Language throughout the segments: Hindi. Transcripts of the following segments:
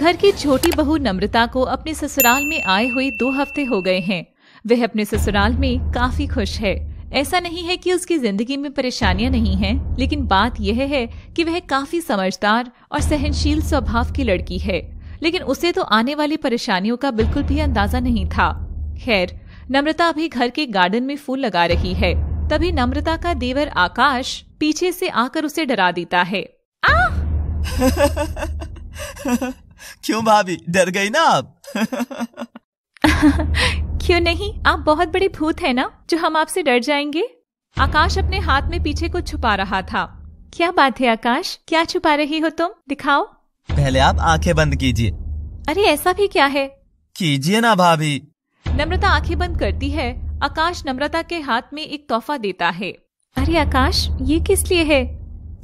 घर की छोटी बहू नम्रता को अपने ससुराल में आए हुए दो हफ्ते हो गए हैं वह अपने ससुराल में काफी खुश है ऐसा नहीं है कि उसकी जिंदगी में परेशानियां नहीं हैं, लेकिन बात यह है कि वह काफी समझदार और सहनशील स्वभाव की लड़की है लेकिन उसे तो आने वाली परेशानियों का बिल्कुल भी अंदाजा नहीं था खैर नम्रता अभी घर के गार्डन में फूल लगा रही है तभी नम्रता का देवर आकाश पीछे से आकर उसे डरा देता है आ! क्यों भाभी डर गई ना आप क्यों नहीं आप बहुत बड़े भूत हैं ना जो हम आपसे डर जाएंगे आकाश अपने हाथ में पीछे को छुपा रहा था क्या बात है आकाश क्या छुपा रही हो तुम दिखाओ पहले आप आंखें बंद कीजिए अरे ऐसा भी क्या है कीजिए ना भाभी नम्रता आंखें बंद करती है आकाश नम्रता के हाथ में एक तोहफा देता है अरे आकाश ये किस लिए है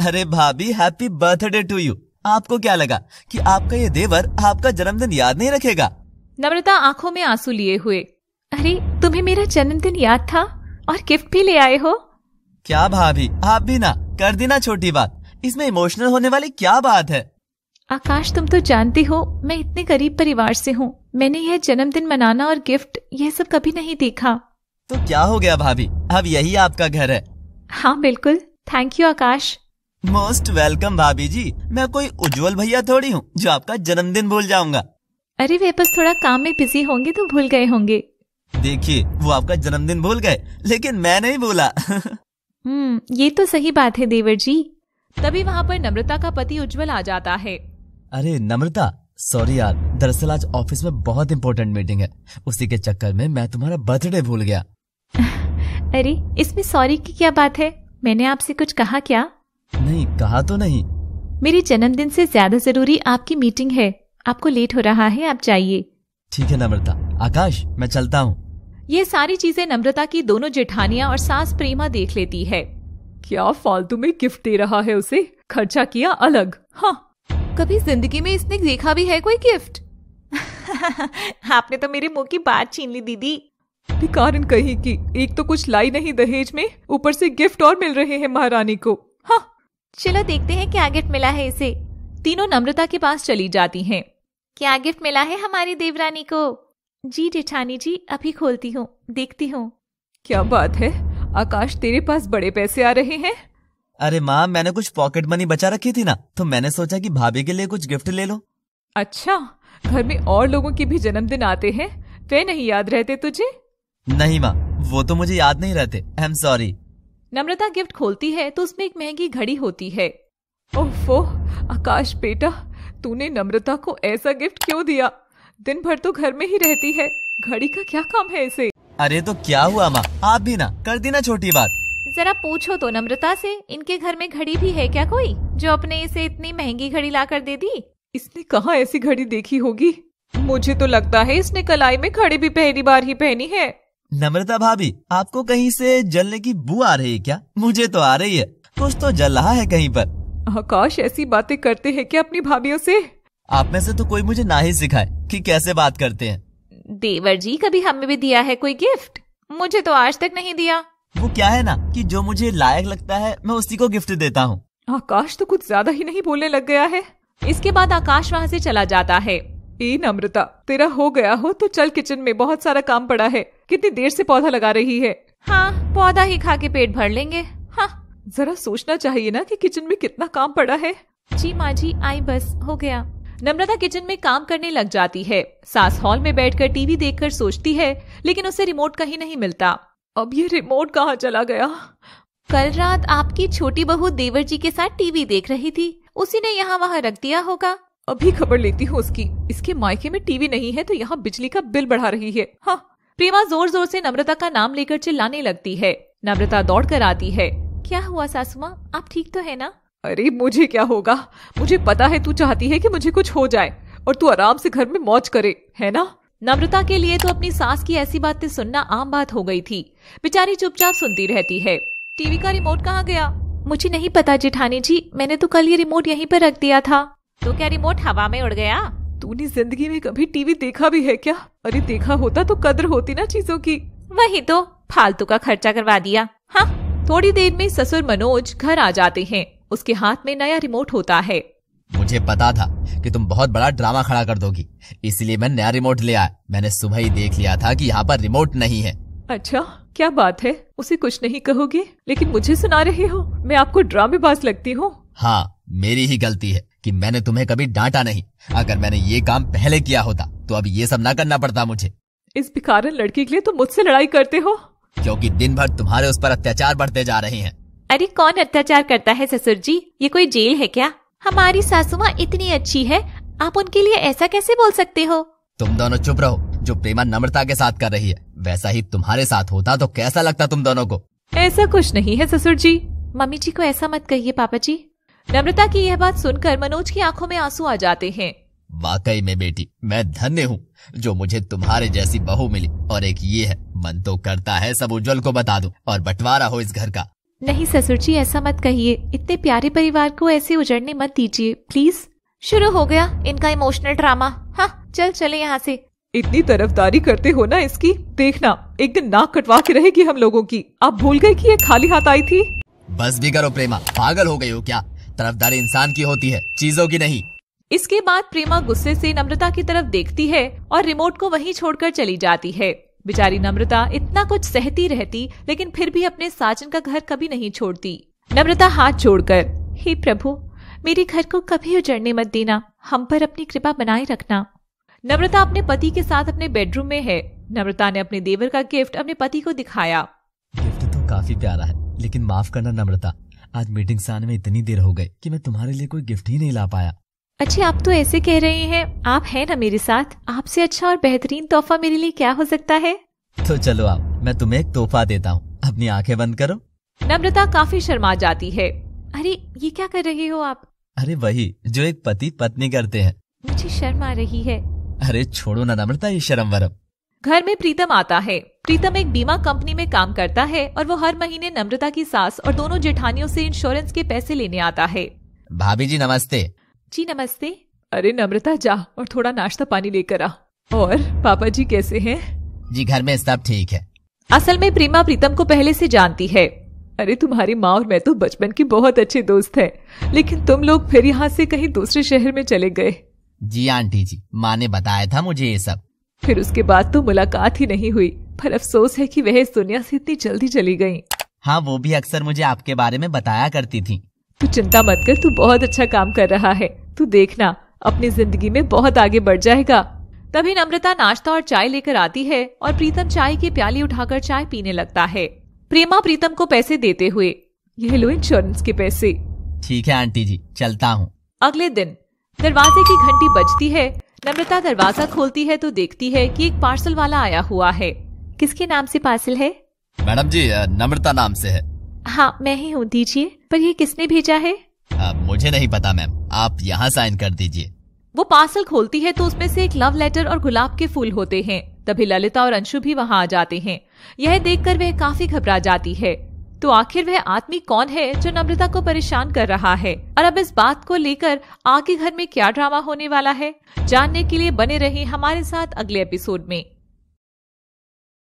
अरे भाभी हैप्पी बर्थडे टू यू आपको क्या लगा कि आपका ये देवर आपका जन्मदिन याद नहीं रखेगा नम्रता आंखों में आंसू लिए हुए अरे तुम्हें मेरा जन्मदिन याद था और गिफ्ट भी ले आए हो क्या भाभी आप भी ना कर देना छोटी बात इसमें इमोशनल होने वाली क्या बात है आकाश तुम तो जानते हो मैं इतने गरीब परिवार से हूँ मैंने यह जन्मदिन मनाना और गिफ्ट यह सब कभी नहीं देखा तो क्या हो गया भाभी अब यही आपका घर है हाँ बिल्कुल thank you Akash most welcome भाभी जी मैं कोई उज्जवल भैया थोड़ी हूँ जो आपका जन्मदिन भूल जाऊंगा अरे वे बस थोड़ा काम में बिजी होंगे तो भूल गए होंगे देखिए वो आपका जन्मदिन भूल गए लेकिन मैं नहीं भूला हम्म ये तो सही बात है देवर जी तभी वहाँ पर नम्रता का पति उज्जवल आ जाता है अरे नम्रता सॉरी यार दरअसल आज ऑफिस में बहुत इम्पोर्टेंट मीटिंग है उसी के चक्कर में मैं तुम्हारा बर्थडे भूल गया अरे इसमें सॉरी की क्या बात है मैंने आपसे कुछ कहा क्या नहीं कहा तो नहीं मेरे जन्मदिन से ज्यादा जरूरी आपकी मीटिंग है आपको लेट हो रहा है आप जाइए ठीक है नम्रता आकाश मैं चलता हूँ ये सारी चीजें नम्रता की दोनों जेठानिया और सास प्रेमा देख लेती है क्या फालतू में गिफ्ट दे रहा है उसे खर्चा किया अलग हाँ कभी जिंदगी में इसने देखा भी है कोई गिफ्ट आपने तो मेरे मुंह की बात छीन ली दीदी कारण कही की एक तो कुछ लाई नहीं दहेज में ऊपर से गिफ्ट और मिल रहे हैं महारानी को चलो देखते हैं क्या गिफ्ट मिला है इसे तीनों नम्रता के पास चली जाती हैं क्या गिफ्ट मिला है हमारी देवरानी को जी जेठानी जी अभी खोलती हूँ देखती हूँ क्या बात है आकाश तेरे पास बड़े पैसे आ रहे हैं अरे माँ मैंने कुछ पॉकेट मनी बचा रखी थी ना तो मैंने सोचा कि भाभी के लिए कुछ गिफ्ट ले लो अच्छा घर में और लोगों के भी जन्मदिन आते हैं वे नहीं याद रहते तुझे नहीं माँ वो तो मुझे याद नहीं रहते I am sorry Namrata gift खोलती है तो उसमें एक महंगी घड़ी होती है ओफो आकाश बेटा तूने नम्रता को ऐसा गिफ्ट क्यों दिया दिन भर तो घर में ही रहती है घड़ी का क्या काम है इसे अरे तो क्या हुआ माँ आप भी ना कर देना छोटी बात जरा पूछो तो नम्रता से इनके घर में घड़ी भी है क्या कोई जो अपने इसे इतनी महंगी घड़ी ला कर दे दी इसने कहा ऐसी घड़ी देखी होगी मुझे तो लगता है इसने कलाई में घड़ी भी पहली बार ही पहनी है नम्रता भाभी आपको कहीं से जलने की बू आ रही है क्या मुझे तो आ रही है कुछ तो जल रहा है कहीं पर आकाश ऐसी बातें करते हैं क्या अपनी भाभीियों से आप में से तो कोई मुझे ना ही सिखाए कि कैसे बात करते हैं देवर जी कभी हमें भी दिया है कोई गिफ्ट मुझे तो आज तक नहीं दिया वो क्या है ना कि जो मुझे लायक लगता है मैं उसी को गिफ्ट देता हूँ आकाश तो कुछ ज्यादा ही नहीं बोलने लग गया है इसके बाद आकाश वहाँ से चला जाता है इन अमृता तेरा हो गया हो तो चल किचन में बहुत सारा काम पड़ा है कितनी देर से पौधा लगा रही है हाँ पौधा ही खा के पेट भर लेंगे हाँ जरा सोचना चाहिए ना कि किचन में कितना काम पड़ा है जी माँ जी आई बस हो गया नम्रता किचन में काम करने लग जाती है सास हॉल में बैठकर टीवी देखकर सोचती है लेकिन उसे रिमोट कहीं नहीं मिलता अब ये रिमोट कहाँ चला गया कल रात आपकी छोटी बहू देवर जी के साथ टीवी देख रही थी उसी ने यहाँ वहाँ रख दिया होगा अभी खबर लेती हूँ उसकी इसके मायके में टीवी नहीं है तो यहाँ बिजली का बिल बढ़ा रही है हाँ प्रेमा जोर जोर से नम्रता का नाम लेकर चिल्लाने लगती है नम्रता दौड़ कर आती है क्या हुआ सासुमा आप ठीक तो है ना अरे मुझे क्या होगा मुझे पता है तू चाहती है कि मुझे कुछ हो जाए और तू आराम से घर में मौज करे है ना नम्रता के लिए तो अपनी सास की ऐसी बातें सुनना आम बात हो गई थी बेचारी चुपचाप सुनती रहती है टीवी का रिमोट कहाँ गया मुझे नहीं पता जेठानी जी मैंने तो कल ये रिमोट यहीं पर रख दिया था तो क्या रिमोट हवा में उड़ गया तूने जिंदगी में कभी टीवी देखा भी है क्या अरे देखा होता तो कदर होती ना चीजों की वही तो फालतू का खर्चा करवा दिया हाँ थोड़ी देर में ससुर मनोज घर आ जाते हैं उसके हाथ में नया रिमोट होता है मुझे पता था कि तुम बहुत बड़ा ड्रामा खड़ा कर दोगी इसलिए मैं नया रिमोट ले आया मैंने सुबह ही देख लिया था कि यहाँ पर रिमोट नहीं है अच्छा क्या बात है उसे कुछ नहीं कहोगे लेकिन मुझे सुना रहे हो मैं आपको ड्रामेबाज लगती हूँ हाँ मेरी ही गलती है कि मैंने तुम्हें कभी डांटा नहीं अगर मैंने ये काम पहले किया होता तो अब ये सब ना करना पड़ता मुझे इस भिखारन लड़की के लिए तुम मुझसे लड़ाई करते हो क्योंकि दिन भर तुम्हारे उस पर अत्याचार बढ़ते जा रहे हैं अरे कौन अत्याचार करता है ससुर जी ये कोई जेल है क्या हमारी सासुमा इतनी अच्छी है आप उनके लिए ऐसा कैसे बोल सकते हो तुम दोनों चुप रहो जो प्रेमा नम्रता के साथ कर रही है वैसा ही तुम्हारे साथ होता तो कैसा लगता तुम दोनों को ऐसा कुछ नहीं है ससुर जी मम्मी जी को ऐसा मत कहिए पापा जी नम्रता की यह बात सुनकर मनोज की आंखों में आंसू आ जाते हैं वाकई में बेटी मैं धन्य हूँ जो मुझे तुम्हारे जैसी बहू मिली और एक ये है मन तो करता है सब उज्जवल को बता दो और बंटवारा हो इस घर का नहीं ससुर जी ऐसा मत कहिए इतने प्यारे परिवार को ऐसे उजड़ने मत दीजिए प्लीज शुरू हो गया इनका इमोशनल ड्रामा हाँ चल चले यहाँ से इतनी तरफदारी करते हो ना इसकी देखना एक दिन नाक कटवा के रहेगी हम लोगों की आप भूल गए कि ये खाली हाथ आई थी बस भी करो प्रेमा पागल हो गई हो क्या तरफदारी इंसान की होती है चीजों की नहीं इसके बाद प्रेमा गुस्से से नम्रता की तरफ देखती है और रिमोट को वहीं छोड़कर चली जाती है बेचारी नम्रता इतना कुछ सहती रहती लेकिन फिर भी अपने साजन का घर कभी नहीं छोड़ती नम्रता हाथ जोड़कर हे प्रभु मेरे घर को कभी उजड़ने मत देना हम पर अपनी कृपा बनाए रखना नम्रता अपने पति के साथ अपने बेडरूम में है नम्रता ने अपने देवर का गिफ्ट अपने पति को दिखाया गिफ्ट तो काफी प्यारा है लेकिन माफ करना नम्रता आज मीटिंग से आने में इतनी देर हो गई कि मैं तुम्हारे लिए कोई गिफ्ट ही नहीं ला पाया अच्छा आप तो ऐसे कह रहे हैं आप हैं ना मेरे साथ आपसे अच्छा और बेहतरीन तोहफा मेरे लिए क्या हो सकता है तो चलो आप मैं तुम्हें एक तोहफा देता हूँ अपनी आंखें बंद करो नम्रता काफी शर्मा जाती है अरे ये क्या कर रहे हो आप अरे वही जो एक पति पत्नी करते हैं मुझे शर्म आ रही है अरे छोड़ो ना नम्रता ये शर्म वरम घर में प्रीतम आता है प्रीतम एक बीमा कंपनी में काम करता है और वो हर महीने नम्रता की सास और दोनों जेठानियों से इंश्योरेंस के पैसे लेने आता है भाभी जी नमस्ते जी नमस्ते अरे नम्रता जा और थोड़ा नाश्ता पानी लेकर आ और पापा जी कैसे हैं? जी घर में सब ठीक है असल में प्रीमा प्रीतम को पहले से जानती है अरे तुम्हारी माँ और मैं तो बचपन की बहुत अच्छे दोस्त हैं, लेकिन तुम लोग फिर यहाँ से कहीं दूसरे शहर में चले गए जी आंटी जी माँ ने बताया था मुझे ये सब फिर उसके बाद तो मुलाकात ही नहीं हुई पर अफसोस है कि वह इस दुनिया से इतनी जल्दी चली गयी हाँ वो भी अक्सर मुझे आपके बारे में बताया करती थी तू चिंता मत कर तू बहुत अच्छा काम कर रहा है तू देखना अपनी जिंदगी में बहुत आगे बढ़ जाएगा तभी नम्रता नाश्ता और चाय लेकर आती है और प्रीतम चाय की प्याली उठाकर चाय पीने लगता है प्रेमा प्रीतम को पैसे देते हुए यह लो इंश्योरेंस के पैसे ठीक है आंटी जी चलता हूँ अगले दिन दरवाजे की घंटी बजती है नम्रता दरवाजा खोलती है तो देखती है कि एक पार्सल वाला आया हुआ है किसके नाम से पार्सल है मैडम जी नम्रता नाम से है हाँ मैं ही हूँ दीजिए पर ये किसने भेजा है आ, मुझे नहीं पता मैम आप यहाँ साइन कर दीजिए वो पार्सल खोलती है तो उसमें से एक लव लेटर और गुलाब के फूल होते हैं तभी ललिता और अंशु भी वहाँ आ जाते हैं यह देखकर वह काफी घबरा जाती है तो आखिर वह आदमी कौन है जो नम्रता को परेशान कर रहा है और अब इस बात को लेकर आगे घर में क्या ड्रामा होने वाला है जानने के लिए बने रहे हमारे साथ अगले एपिसोड में